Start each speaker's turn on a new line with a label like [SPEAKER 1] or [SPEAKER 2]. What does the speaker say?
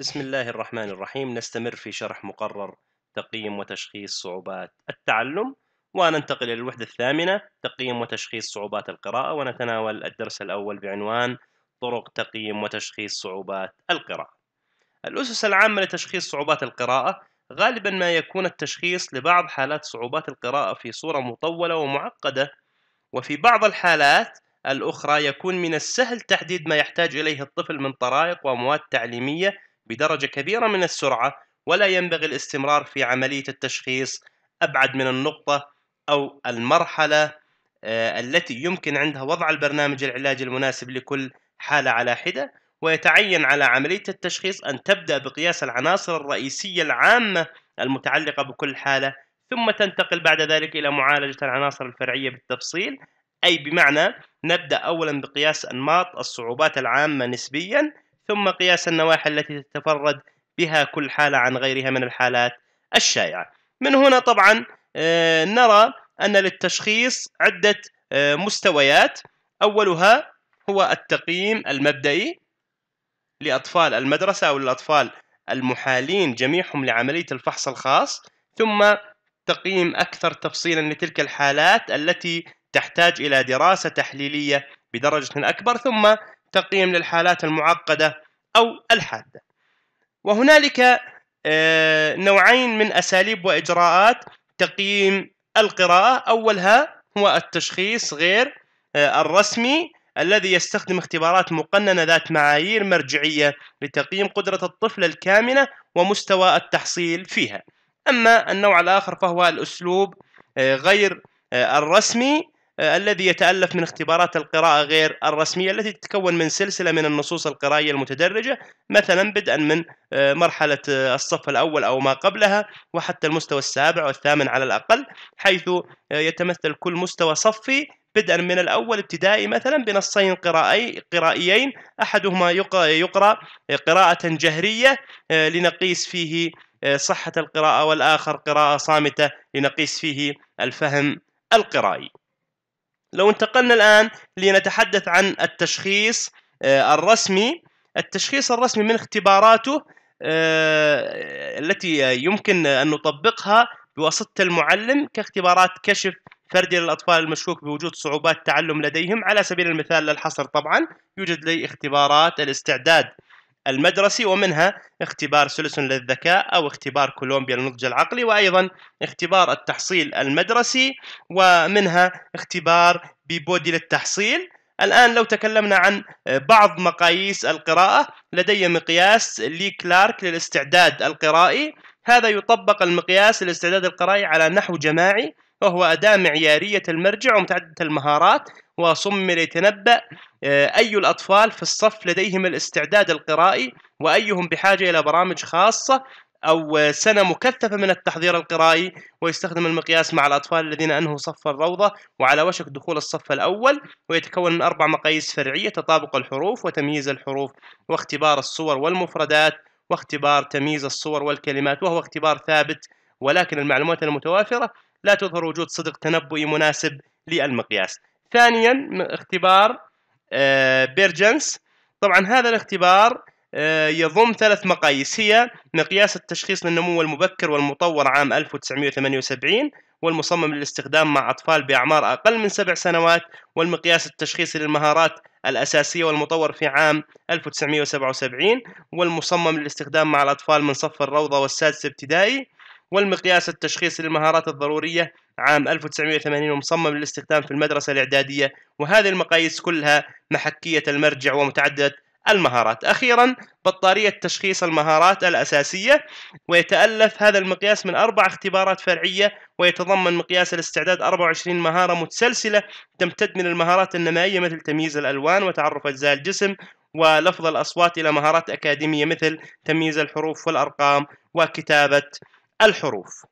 [SPEAKER 1] بسم الله الرحمن الرحيم نستمر في شرح مقرر تقييم وتشخيص صعوبات التعلم وننتقل إلى الوحدة الثامنة تقييم وتشخيص صعوبات القراءة ونتناول الدرس الأول بعنوان طرق تقييم وتشخيص صعوبات القراءة الأسس العامة لتشخيص صعوبات القراءة غالبا ما يكون التشخيص لبعض حالات صعوبات القراءة في صورة مطولة ومعقدة وفي بعض الحالات الأخرى يكون من السهل تحديد ما يحتاج إليه الطفل من طرائق ومواد تعليمية بدرجة كبيرة من السرعة ولا ينبغي الاستمرار في عملية التشخيص أبعد من النقطة أو المرحلة آه، التي يمكن عندها وضع البرنامج العلاجي المناسب لكل حالة على حدة ويتعين على عملية التشخيص أن تبدأ بقياس العناصر الرئيسية العامة المتعلقة بكل حالة ثم تنتقل بعد ذلك إلى معالجة العناصر الفرعية بالتفصيل أي بمعنى نبدأ أولا بقياس أنماط الصعوبات العامة نسبيا ثم قياس النواحي التي تتفرد بها كل حالة عن غيرها من الحالات الشائعة من هنا طبعا آه، نرى أن للتشخيص عدة آه، مستويات أولها هو التقييم المبدئي لأطفال المدرسة أو الأطفال المحالين جميعهم لعملية الفحص الخاص ثم تقييم أكثر تفصيلا لتلك الحالات التي تحتاج إلى دراسة تحليلية بدرجة أكبر ثم تقييم للحالات المعقدة أو الحادة وهنالك آه، نوعين من أساليب وإجراءات تقييم القراءة أولها هو التشخيص غير آه، الرسمي الذي يستخدم اختبارات مقننة ذات معايير مرجعية لتقييم قدرة الطفل الكامنة ومستوى التحصيل فيها أما النوع الآخر فهو الأسلوب آه، غير الرسمي آه، الذي يتألف من اختبارات القراءة غير الرسمية التي تتكون من سلسلة من النصوص القرائية المتدرجة مثلا بدءا من آه، مرحلة آه، الصف الأول أو ما قبلها وحتى المستوى السابع والثامن على الأقل حيث يتمثل كل مستوى صفي بدءا من الأول ابتدائي مثلا بنصين قرائي قرائيين أحدهما يقرأ قراءة جهرية لنقيس فيه صحة القراءة والآخر قراءة صامتة لنقيس فيه الفهم القرائي لو انتقلنا الآن لنتحدث عن التشخيص آه، الرسمي التشخيص الرسمي من اختباراته آه، التي يمكن أن نطبقها بواسطة المعلم كاختبارات كشف فردي للأطفال المشكوك بوجود صعوبات تعلم لديهم على سبيل المثال للحصر طبعا يوجد لي اختبارات الاستعداد المدرسي ومنها اختبار سلسن للذكاء أو اختبار كولومبيا للنضج العقلي وأيضا اختبار التحصيل المدرسي ومنها اختبار بيبودي للتحصيل الآن لو تكلمنا عن بعض مقاييس القراءة لدي مقياس لي كلارك للاستعداد القرائي هذا يطبق المقياس الاستعداد القرائي على نحو جماعي وهو أداة معيارية المرجع ومتعددة المهارات وصم ليتنبأ آه، أي الأطفال في الصف لديهم الاستعداد القرائي وأيهم بحاجة إلى برامج خاصة أو آه، سنة مكثفة من التحضير القرائي ويستخدم المقياس مع الأطفال الذين أنهوا صف الروضة وعلى وشك دخول الصف الأول ويتكون من أربع مقاييس فرعية تطابق الحروف وتمييز الحروف واختبار الصور والمفردات واختبار تمييز الصور والكلمات وهو اختبار ثابت ولكن المعلومات المتوافرة لا تظهر وجود صدق تنبؤي مناسب للمقياس ثانيا اختبار بيرجنس آه، طبعا هذا الاختبار آه، يضم ثلاث مقاييس هي مقياس التشخيص للنمو المبكر والمطور عام 1978 والمصمم للاستخدام مع أطفال بأعمار أقل من سبع سنوات والمقياس التشخيصي للمهارات الأساسية والمطور في عام 1977 والمصمم للاستخدام مع الأطفال من صف الروضة والسادس ابتدائي والمقياس التشخيصي للمهارات الضرورية عام 1980 ومصمم للاستخدام في المدرسة الإعدادية وهذه المقاييس كلها محكية المرجع ومتعددة المهارات أخيرا بطارية تشخيص المهارات الأساسية ويتألف هذا المقياس من أربع اختبارات فرعية ويتضمن مقياس الاستعداد 24 مهارة متسلسلة تمتد من المهارات النمائية مثل تمييز الألوان وتعرف أجزاء الجسم ولفظ الأصوات إلى مهارات أكاديمية مثل تمييز الحروف والأرقام وكتابة الحروف